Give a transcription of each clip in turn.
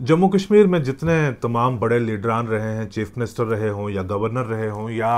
जम्मू कश्मीर में जितने तमाम बड़े लीडरान रहे हैं चीफ मिनिस्टर रहे हों या गवर्नर रहे हों या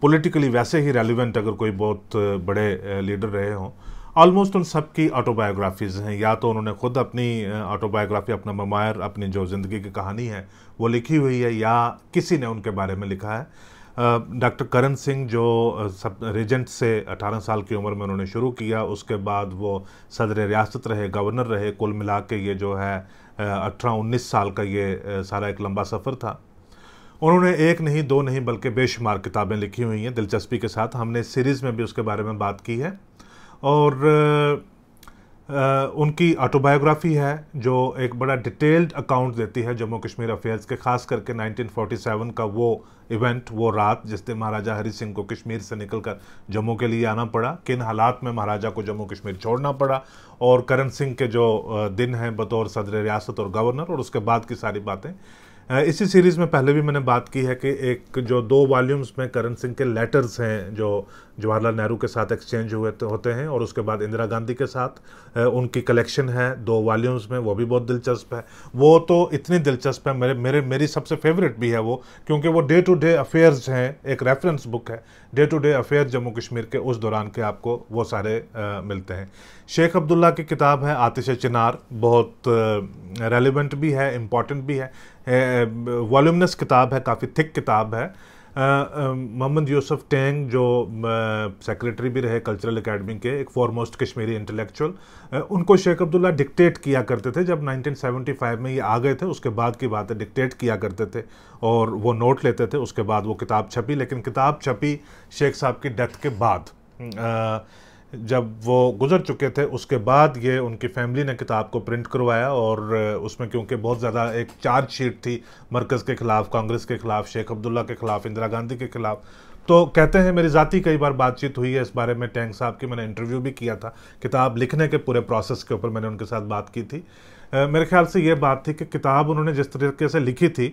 पॉलिटिकली वैसे ही रेलिवेंट अगर कोई बहुत बड़े लीडर रहे हों ऑलमोस्ट उन सब की ऑटोबायोग्राफीज़ हैं या तो उन्होंने खुद अपनी ऑटोबायोग्राफी अपना ममायर अपनी जो ज़िंदगी की कहानी है वो लिखी हुई है या किसी ने उनके बारे में लिखा है डॉक्टर करण सिंह जो सब रेजेंट से 18 साल की उम्र में उन्होंने शुरू किया उसके बाद वो सदर रियासत रहे गवर्नर रहे कुल मिला के ये जो है अठारह उन्नीस साल का ये सारा एक लंबा सफ़र था उन्होंने एक नहीं दो नहीं बल्कि बेशुमार किताबें लिखी हुई हैं दिलचस्पी के साथ हमने सीरीज़ में भी उसके बारे में बात की है और उनकी ऑटोबायोग्राफी है जो एक बड़ा डिटेल्ड अकाउंट देती है जम्मू कश्मीर अफेयर्स के खास करके 1947 का वो इवेंट वो रात जिस दिन महाराजा हरी सिंह को कश्मीर से निकलकर जम्मू के लिए आना पड़ा किन हालात में महाराजा को जम्मू कश्मीर छोड़ना पड़ा और करण सिंह के जो दिन हैं बतौर सदर रियासत और गवर्नर और उसके बाद की सारी बातें इसी सीरीज़ में पहले भी मैंने बात की है कि एक जो दो वॉल्यूम्स में करण सिंह के लेटर्स हैं जो जवाहरलाल नेहरू के साथ एक्सचेंज हुए तो होते हैं और उसके बाद इंदिरा गांधी के साथ उनकी कलेक्शन है दो वॉल्यूम्स में वो भी बहुत दिलचस्प है वो तो इतनी दिलचस्प है मेरे मेरे मेरी सबसे फेवरेट भी है वो क्योंकि वो डे टू डे अफेयर्स हैं एक रेफरेंस बुक है day to day affair Jammu Kashmir के उस दौरान के आपको वो सारे आ, मिलते हैं शेख अब्दुल्ला की किताब है आतिश चिनार बहुत रेलिवेंट भी है इम्पॉर्टेंट भी है वॉल्यूमनस किताब है काफ़ी थिक किताब है मोहम्मद यूसुफ टैंग जो सेक्रेटरी भी रहे कल्चरल एकेडमी के एक फॉरमोस्ट कश्मीरी इंटेलेक्चुअल उनको शेख अब्दुल्ला डिक्टेट किया करते थे जब 1975 में ये आ गए थे उसके बाद की बात है डिक्टेट किया करते थे और वो नोट लेते थे उसके बाद वो किताब छपी लेकिन किताब छपी शेख साहब की डेथ के बाद आ, जब वो गुजर चुके थे उसके बाद ये उनकी फैमिली ने किताब को प्रिंट करवाया और उसमें क्योंकि बहुत ज़्यादा एक चार्ज शीट थी मरकज़ के ख़िलाफ़ कांग्रेस के ख़िलाफ़ शेख अब्दुल्ला के ख़िलाफ़ इंदिरा गांधी के ख़िलाफ़ तो कहते हैं मेरी ज़ाती कई बार बातचीत हुई है इस बारे में टैंक साहब की मैंने इंटरव्यू भी किया था किताब लिखने के पूरे प्रोसेस के ऊपर मैंने उनके साथ बात की थी मेरे ख्याल से ये बात थी कि किताब उन्होंने जिस तरीके से लिखी थी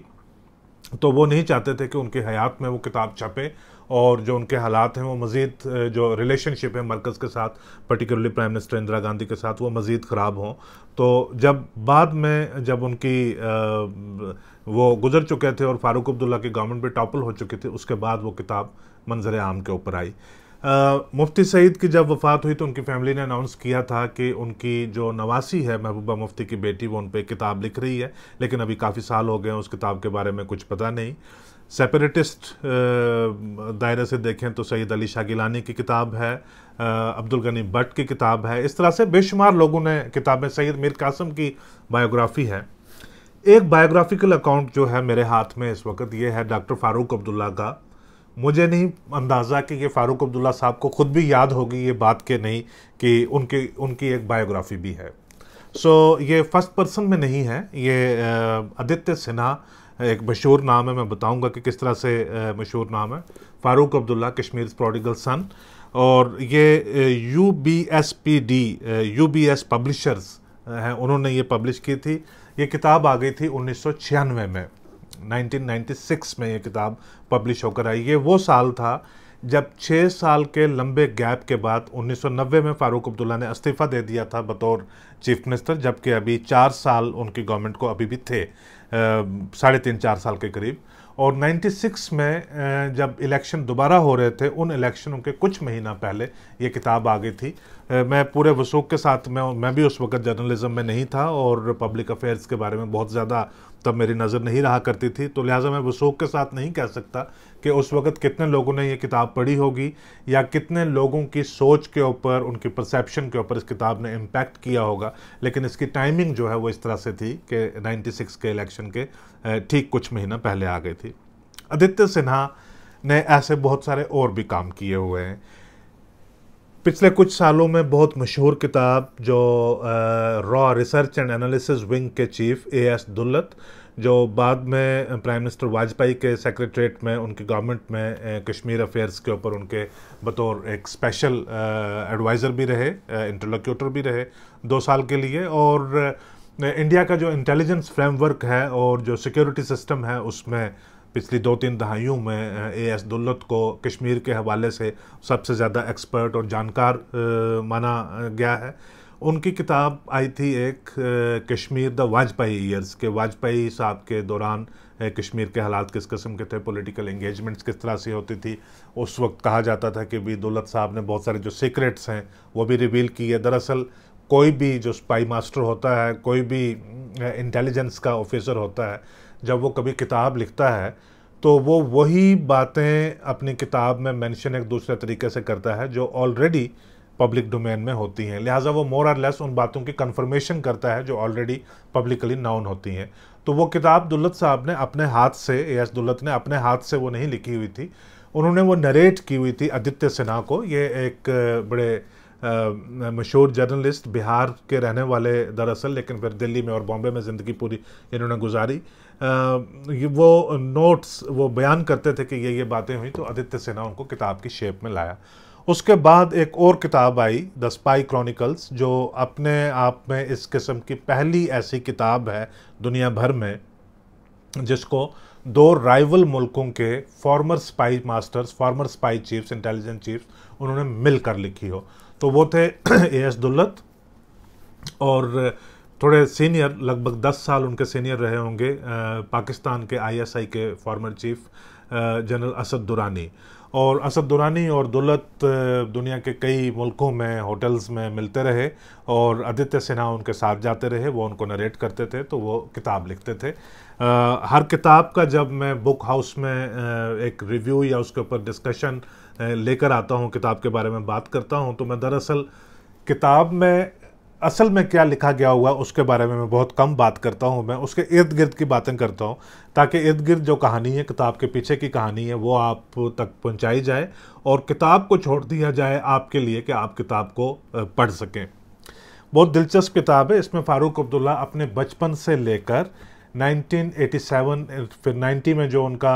तो वो नहीं चाहते थे कि उनकी हयात में वो किताब छपे और जो उनके हालात हैं वो मज़ीद जो रिलेशनशिप है मरकज़ के साथ particularly prime minister Indira Gandhi के साथ वो मज़ीद ख़राब हों तो जब बाद में जब उनकी आ, वो गुजर चुके थे और फारूक अब्दुल्ला की गवर्नमेंट पे टॉपल हो चुकी थी उसके बाद वो किताब मंजर आम के ऊपर आई आ, मुफ्ती सईद की जब वफ़ात हुई तो उनकी फैमिली ने अनाउंस किया था कि उनकी जो नवासी है महबूबा मुफ्ती की बेटी वो उन पर किताब लिख रही है लेकिन अभी काफ़ी साल हो गए हैं उस किताब के बारे में कुछ पता नहीं सेपरेटिस्ट दायरे से देखें तो सैद अली गिलानी की किताब है अब्दुल गनी भट्ट की किताब है इस तरह से बेशुमार लोगों ने किताबें सैयद मीर कासम की बायोग्राफी है एक बायोग्राफिकल अकाउंट जो है मेरे हाथ में इस वक्त ये है डॉक्टर फारूक अब्दुल्ला का मुझे नहीं अंदाज़ा कि ये फ़ारूक अब्दुल्ला साहब को ख़ुद भी याद होगी ये बात के नहीं कि उनकी उनकी एक बायोग्राफ़ी भी है सो so, ये फर्स्ट पर्सन में नहीं है ये आदित्य सिन्हा एक मशहूर नाम है मैं बताऊंगा कि किस तरह से मशहूर नाम है फ़ारूक अब्दुल्ला कश्मीर प्रोडिगल सन और ये U B S P D U B S publishers हैं उन्होंने ये पब्लिश की थी ये किताब आ गई थी उन्नीस में 1996 में ये किताब पब्लिश होकर आई ये वो साल था जब छः साल के लंबे गैप के बाद 1990 में फारूक अब्दुल्ला ने इस्तीफ़ा दे दिया था बतौर चीफ मिनिस्टर जबकि अभी चार साल उनकी गवर्नमेंट को अभी भी थे साढ़े तीन चार साल के करीब और 96 में जब इलेक्शन दोबारा हो रहे थे उन इलेक्शनों के कुछ महीना पहले ये किताब आ गई थी मैं पूरे वसूख के साथ मैं मैं भी उस वक्त जर्नलिज्म में नहीं था और पब्लिक अफेयर्स के बारे में बहुत ज़्यादा तब मेरी नज़र नहीं रहा करती थी तो लिहाजा मैं वसूक के साथ नहीं कह सकता कि उस वक़्त कितने लोगों ने यह किताब पढ़ी होगी या कितने लोगों की सोच के ऊपर उनकी परसेप्शन के ऊपर इस किताब ने इम्पैक्ट किया होगा लेकिन इसकी टाइमिंग जो है वो इस तरह से थी कि 96 के इलेक्शन के ठीक कुछ महीना पहले आ गई थी आदित्य सिन्हा ने ऐसे बहुत सारे और भी काम किए हुए हैं पिछले कुछ सालों में बहुत मशहूर किताब जो रॉ रिसर्च एंड एनालिसिस विंग के चीफ ए एस दुल्लत जो बाद में प्राइम मिनिस्टर वाजपेयी के सेक्रेटरीट में उनकी गवर्नमेंट में कश्मीर अफेयर्स के ऊपर उनके बतौर एक स्पेशल एडवाइज़र भी रहे इंटरलोक्यूटर भी रहे दो साल के लिए और इंडिया का जो इंटेलिजेंस फ्रेमवर्क है और जो सिक्योरिटी सिस्टम है उसमें पिछली दो तीन दहाइयों में ए एस दुल्लत को कश्मीर के हवाले से सबसे ज़्यादा एक्सपर्ट और जानकार माना गया है उनकी किताब आई थी एक कश्मीर द वाजपेयी ईयर्स के वाजपेयी साहब के दौरान कश्मीर के हालात किस किस्म के थे पॉलिटिकल इंगेजमेंट्स किस तरह से होती थी उस वक्त कहा जाता था कि भी दौलत साहब ने बहुत सारे जो सीक्रेट्स हैं वो भी रिवील किए दरअसल कोई भी जो स्पाई मास्टर होता है कोई भी इंटेलिजेंस का ऑफिसर होता है जब वो कभी किताब लिखता है तो वो वही बातें अपनी किताब में मेंशन एक दूसरे तरीके से करता है जो ऑलरेडी पब्लिक डोमेन में होती हैं लिहाजा वो मोर और लेस उन बातों की कन्फर्मेशन करता है जो ऑलरेडी पब्लिकली नाउन होती हैं तो वो किताब दुल्लत साहब ने अपने हाथ से ए एस दुल्लत ने अपने हाथ से वो नहीं लिखी हुई थी उन्होंने वो नरेट की हुई थी आदित्य सिन्हा को ये एक बड़े मशहूर जर्नलिस्ट बिहार के रहने वाले दरअसल लेकिन फिर दिल्ली में और बॉम्बे में ज़िंदगी पूरी इन्होंने गुजारी वो नोट्स वो बयान करते थे कि ये ये बातें हुई तो आदित्य सिन्हा उनको किताब की शेप में लाया उसके बाद एक और किताब आई द स्पाई क्रॉनिकल्स जो अपने आप में इस किस्म की पहली ऐसी किताब है दुनिया भर में जिसको दो राइवल मुल्कों के former spy masters former spy chiefs intelligence chiefs उन्होंने मिलकर लिखी हो तो वो थे ए एस दुल्लत और थोड़े सीनियर लगभग दस साल उनके सीनियर रहे होंगे पाकिस्तान के आईएसआई के former chief general Asad Durrani और असद दुरानी और दौलत दुनिया के कई मुल्कों में होटल्स में मिलते रहे और आदित्य सिन्हा उनके साथ जाते रहे वो उनको नरेट करते थे तो वो किताब लिखते थे आ, हर किताब का जब मैं बुक हाउस में एक रिव्यू या उसके ऊपर डिस्कशन लेकर आता हूँ किताब के बारे में बात करता हूँ तो मैं दरअसल किताब में असल में क्या लिखा गया हुआ उसके बारे में मैं बहुत कम बात करता हूँ मैं उसके इर्द गिर्द की बातें करता हूँ ताकि इर्द गिर्द जो कहानी है किताब के पीछे की कहानी है वो आप तक पहुँचाई जाए और किताब को छोड़ दिया जाए आपके लिए कि आप किताब को पढ़ सकें बहुत दिलचस्प किताब है इसमें फ़ारूक अब्दुल्ला अपने बचपन से लेकर 1987 फिर 90 में जो उनका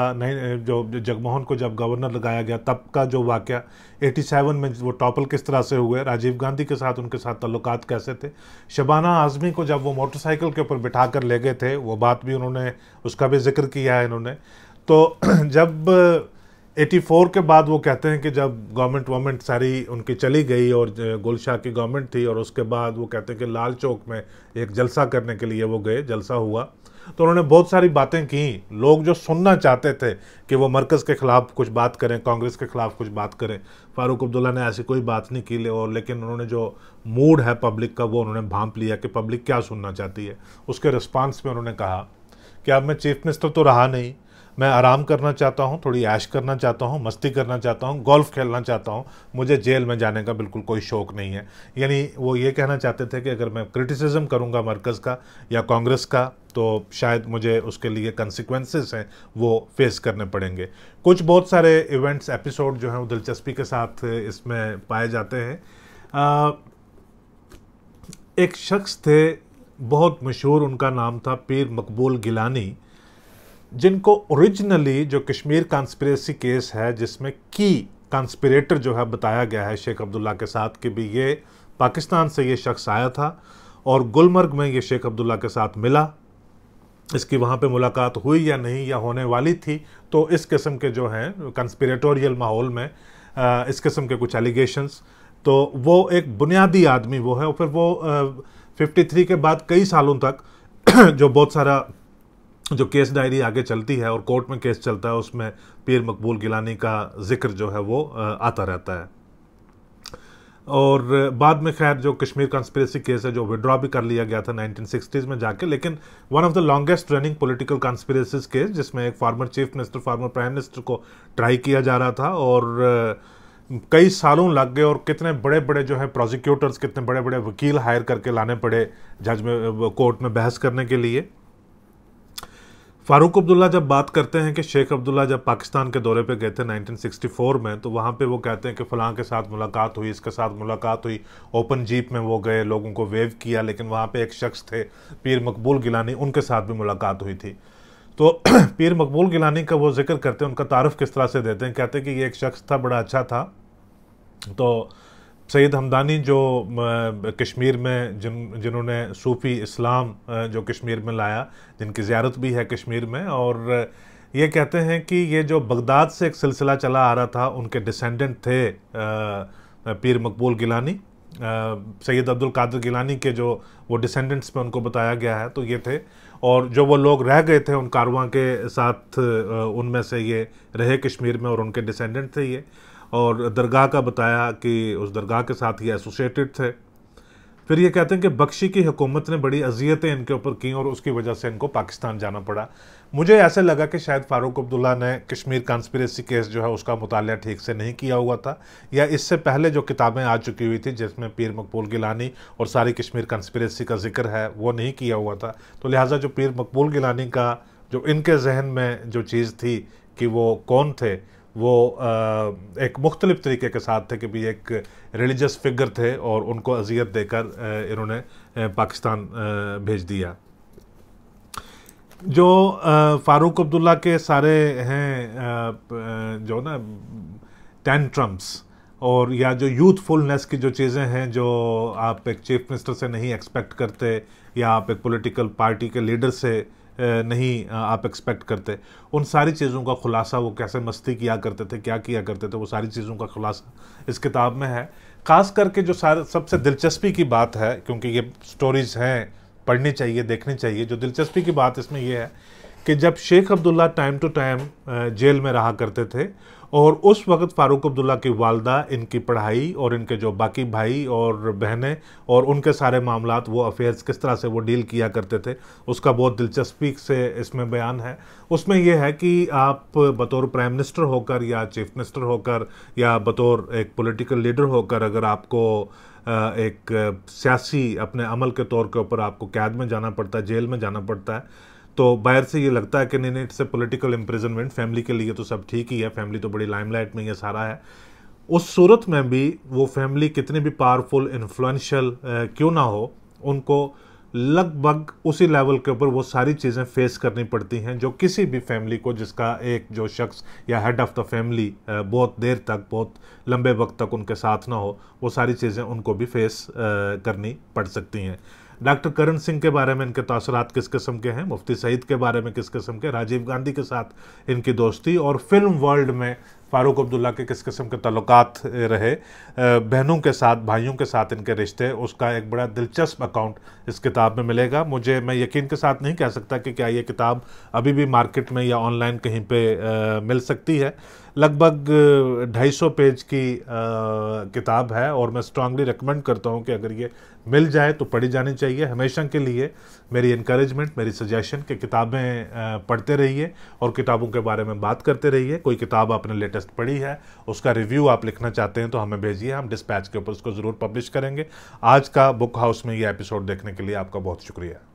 जो जगमोहन को जब गवर्नर लगाया गया तब का जो वाक्य 87 में वो टॉपल किस तरह से हुए राजीव गांधी के साथ उनके साथ तल्लत कैसे थे शबाना आज़मी को जब वो मोटरसाइकिल के ऊपर बिठा कर ले गए थे वो बात भी उन्होंने उसका भी जिक्र किया है इन्होंने तो जब 84 के बाद वो कहते हैं कि जब गवर्नमेंट वमेंट सारी उनकी चली गई और गुलशाह की गवर्नमेंट थी और उसके बाद वो कहते हैं कि लाल चौक में एक जलसा करने के लिए वो गए जलसा हुआ तो उन्होंने बहुत सारी बातें की लोग जो सुनना चाहते थे कि वो मरकज़ के ख़िलाफ़ कुछ बात करें कांग्रेस के ख़िलाफ़ कुछ बात करें फ़ारूक अब्दुल्ला ने ऐसी कोई बात नहीं की ले और लेकिन उन्होंने जो मूड है पब्लिक का वो उन्होंने भांप लिया कि पब्लिक क्या सुनना चाहती है उसके रिस्पांस में उन्होंने कहा कि अब मैं चीफ मिनिस्टर तो रहा नहीं मैं आराम करना चाहता हूँ थोड़ी ऐश करना चाहता हूँ मस्ती करना चाहता हूँ गोल्फ़ खेलना चाहता हूँ मुझे जेल में जाने का बिल्कुल कोई शौक़ नहीं है यानी वो ये कहना चाहते थे कि अगर मैं क्रिटिसिज्म करूँगा मरकज़ का या कांग्रेस का तो शायद मुझे उसके लिए कंसिक्वेंसेस हैं वो फेस करने पड़ेंगे कुछ बहुत सारे इवेंट्स एपिसोड जो हैं वो दिलचस्पी के साथ इसमें पाए जाते हैं आ, एक शख्स थे बहुत मशहूर उनका नाम था पीर मकबूल गिलानी जिनको ओरिजिनली जो कश्मीर कॉन्स्परेसी केस है जिसमें की कॉन्स्परेटर जो है बताया गया है शेख अब्दुल्ला के साथ कि भी ये पाकिस्तान से ये शख्स आया था और गुलमर्ग में ये शेख अब्दुल्ला के साथ मिला इसकी वहाँ पे मुलाकात हुई या नहीं या होने वाली थी तो इस किस्म के जो हैं कंस्पिरेटोरियल माहौल में इस किस्म के कुछ एलिगेशंस तो वो एक बुनियादी आदमी वो है और फिर वो फिफ्टी थ्री के बाद कई सालों तक जो बहुत सारा जो केस डायरी आगे चलती है और कोर्ट में केस चलता है उसमें पीर मकबूल गिलानी का जिक्र जो है वो आता रहता है और बाद में खैर जो कश्मीर कॉन्स्परेसी केस है जो विड्रॉ भी कर लिया गया था 1960s में जाके लेकिन one of the longest running political conspiracies case जिसमें एक former chief minister former prime minister को ट्राई किया जा रहा था और कई सालों लग गए और कितने बड़े बड़े जो है प्रोसिक्यूटर्स कितने बड़े बड़े वकील हायर करके लाने पड़े जज में कोर्ट में बहस करने के लिए फारूक अब्दुल्ला जब बात करते हैं कि शेख अब्दुल्ला जब पाकिस्तान के दौरे पे गए थे 1964 में तो वहाँ पे वो कहते हैं कि फ़लाँ के साथ मुलाकात हुई इसके साथ मुलाकात हुई ओपन जीप में वो गए लोगों को वेव किया लेकिन वहाँ पे एक शख्स थे पीर मकबूल गिलानी उनके साथ भी मुलाकात हुई थी तो पीर मकबूल गिलानी का वो जिक्र करते हैं उनका तारफ़ किस तरह से देते हैं कहते हैं कि ये एक शख्स था बड़ा अच्छा था तो सैद हमदानी जो कश्मीर में जिन जिन्होंने सूफ़ी इस्लाम जो कश्मीर में लाया जिनकी ज़्यारत भी है कश्मीर में और ये कहते हैं कि ये जो बगदाद से एक सिलसिला चला आ रहा था उनके डिसेंडेंट थे पीर मकबूल गिलानी सैयद अब्दुल कादिर गिलानी के जो वो डिसेंडेंट्स में उनको बताया गया है तो ये थे और जो वो लोग रह गए थे उन कारवां के साथ उनमें से ये रहे कश्मीर में और उनके डिसेंडेंट थे ये और दरगाह का बताया कि उस दरगाह के साथ ये एसोसिएटेड थे फिर ये कहते हैं कि बख्शी की हुकूमत ने बड़ी अजियतें इनके ऊपर की और उसकी वजह से इनको पाकिस्तान जाना पड़ा मुझे ऐसा लगा कि शायद फ़ारूक अब्दुल्ला ने कश्मीर कॉन्स्परेसी केस जो है उसका मुताल ठीक से नहीं किया हुआ था या इससे पहले जो किताबें आ चुकी हुई थी जिसमें पीर मकबूल गिलानी और सारी कश्मीर कॉन्स्परेसी का जिक्र है वो नहीं किया हुआ था तो लिहाजा जो पीर मकबूल गिलानी का जो इनके जहन में जो चीज़ थी कि वो कौन थे वो एक मुख्तलिफ तरीके के साथ थे कि भी एक रिलीजस फिगर थे और उनको अजियत देकर इन्होंने पाकिस्तान भेज दिया जो फारूक अब्दुल्ला के सारे हैं जो ना ट्रम्प्स और या जो यूथफुलनेस की जो चीज़ें हैं जो आप एक चीफ मिनिस्टर से नहीं एक्सपेक्ट करते या आप एक पॉलिटिकल पार्टी के लीडर से नहीं आप एक्सपेक्ट करते उन सारी चीज़ों का खुलासा वो कैसे मस्ती किया करते थे क्या किया करते थे वो सारी चीज़ों का खुलासा इस किताब में है ख़ास करके जो सारे सबसे दिलचस्पी की बात है क्योंकि ये स्टोरीज हैं पढ़नी चाहिए देखनी चाहिए जो दिलचस्पी की बात इसमें यह है कि जब Sheikh Abdullah time to time jail में रहा करते थे और उस वक्त फ़ारूक अब्दुल्ला की वालदा इनकी पढ़ाई और इनके जो बाकी भाई और बहनें और उनके सारे मामला वो अफेयर्स किस तरह से वो डील किया करते थे उसका बहुत दिलचस्पी से इसमें बयान है उसमें यह है कि आप बतौर प्राइम मिनिस्टर होकर या चीफ मिनिस्टर होकर या बतौर एक पॉलिटिकल लीडर होकर अगर आपको एक सियासी अपने अमल के तौर के ऊपर आपको कैद में जाना पड़ता है जेल में जाना पड़ता है तो बाहर से ये लगता है कि नहीं नहीं it's a political imprisonment family के लिए तो सब ठीक ही है फैमिली तो बड़ी लाइमलाइट में ये सारा है उस सूरत में भी वो फैमिली कितनी भी पावरफुल इन्फ्लुएंशियल क्यों ना हो उनको लगभग उसी लेवल के ऊपर वो सारी चीज़ें फेस करनी पड़ती हैं जो किसी भी फैमिली को जिसका एक जो शख्स या हेड ऑफ़ द फैमिली बहुत देर तक बहुत लंबे वक्त तक उनके साथ ना हो वो सारी चीज़ें उनको भी फेस करनी पड़ सकती हैं डॉक्टर करण सिंह के बारे में इनके तसरात तो किस किस्म के हैं मुफ्ती सईद के बारे में किस किस्म के राजीव गांधी के साथ इनकी दोस्ती और फिल्म वर्ल्ड में फ़ारूक अब्दुल्ला के किस किस्म के तल्लुकात रहे बहनों के साथ भाइयों के साथ इनके रिश्ते उसका एक बड़ा दिलचस्प अकाउंट इस किताब में मिलेगा मुझे मैं यकीन के साथ नहीं कह सकता कि क्या ये किताब अभी भी मार्केट में या ऑनलाइन कहीं पे आ, मिल सकती है लगभग 250 पेज की आ, किताब है और मैं स्ट्रांगली रिकमेंड करता हूँ कि अगर ये मिल जाए तो पढ़ी जानी चाहिए हमेशा के लिए मेरी इनक्रेजमेंट मेरी सजेशन कि किताबें पढ़ते रहिए और किताबों के बारे में बात करते रहिए कोई किताब आपने लेटेस्ट पढ़ी है उसका रिव्यू आप लिखना चाहते हैं तो हमें भेजिए हम डिस्पैच के ऊपर उसको ज़रूर पब्लिश करेंगे आज का बुक हाउस में ये एपिसोड देखने के लिए आपका बहुत शुक्रिया